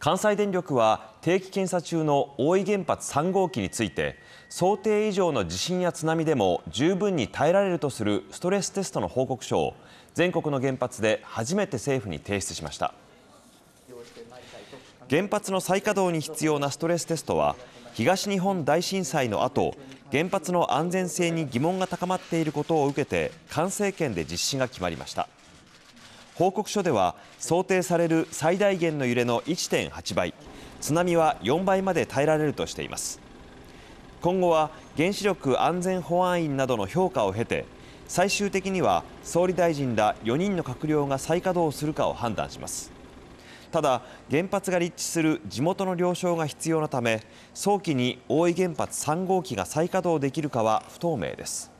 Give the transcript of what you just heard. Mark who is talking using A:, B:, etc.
A: 関西電力は定期検査中の大井原発3号機について想定以上の地震や津波でも十分に耐えられるとするストレステストの報告書を全国の原発で初めて政府に提出しました原発の再稼働に必要なストレステストは東日本大震災の後原発の安全性に疑問が高まっていることを受けて関西圏で実施が決まりました報告書では想定される最大限の揺れの1.8倍津波は4倍まで耐えられるとしています今後は原子力安全保安院などの評価を経て最終的には総理大臣ら4人の閣僚が再稼働するかを判断しますただ原発が立地する地元の了承が必要なため早期に大井原発3号機が再稼働できるかは不透明です